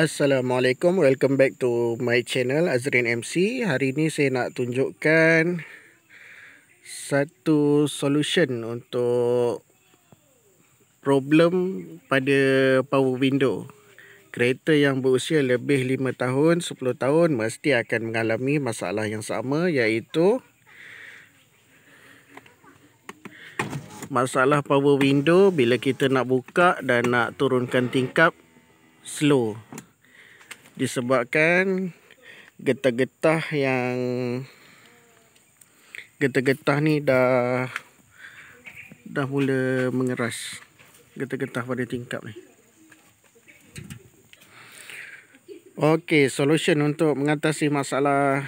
Assalamualaikum, welcome back to my channel Azrin MC. Hari ini saya nak tunjukkan satu solution untuk problem pada power window. Kereta yang berusia lebih 5 tahun, 10 tahun mesti akan mengalami masalah yang sama iaitu masalah power window bila kita nak buka dan nak turunkan tingkap slow disebabkan getah-getah yang getah-getah ni dah dah mula mengeras getah-getah pada tingkap ni Okey, solution untuk mengatasi masalah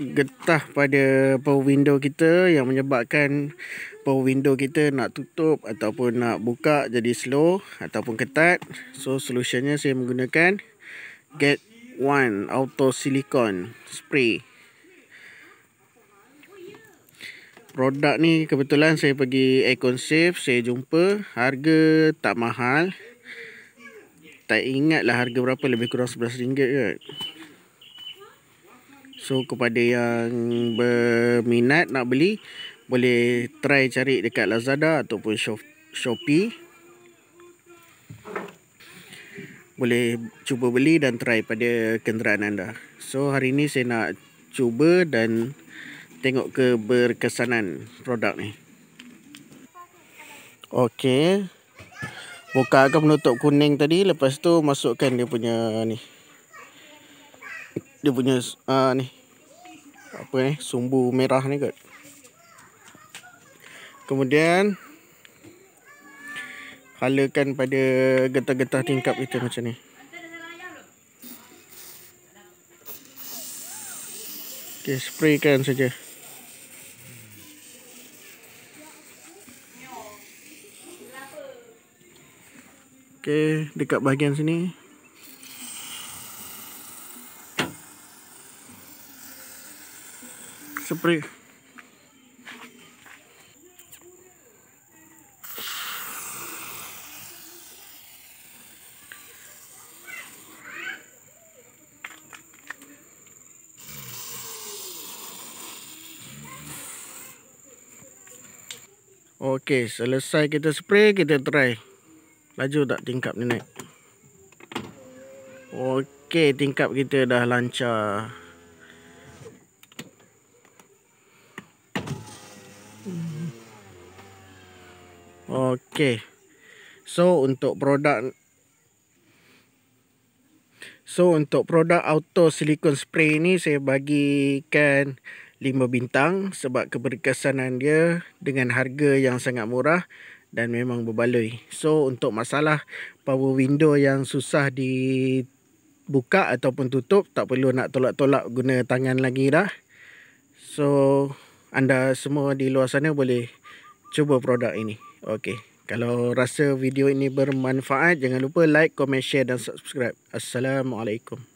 getah pada power window kita yang menyebabkan power window kita nak tutup ataupun nak buka jadi slow ataupun ketat so solutionnya saya menggunakan get one auto silicon spray produk ni kebetulan saya pergi aircon safe saya jumpa harga tak mahal tak ingatlah harga berapa lebih kurang rm ringgit. kot So kepada yang berminat nak beli boleh try cari dekat Lazada ataupun Shopee. Boleh cuba beli dan try pada kenderaan anda. So hari ni saya nak cuba dan tengok keberkesanan produk ni. Okey. Buka akan penutup kuning tadi lepas tu masukkan dia punya ni dia punya uh, ni apa ni sumbu merah ni kot kemudian halakan pada getah-getah tingkap kita macam ni Okay, spraykan saja. Okay, dekat bahagian sini spray. Okey, selesai kita spray, kita try. Laju tak tingkap ni naik? Okey, tingkap kita dah lancar. Okay. So untuk produk So untuk produk auto silikon spray ni saya bagikan 5 bintang sebab keberkesanan dia dengan harga yang sangat murah dan memang berbaloi. So untuk masalah power window yang susah dibuka ataupun tutup tak perlu nak tolak-tolak guna tangan lagi dah. So anda semua di luar sana boleh cuba produk ini. Okey, kalau rasa video ini bermanfaat jangan lupa like, komen, share dan subscribe. Assalamualaikum.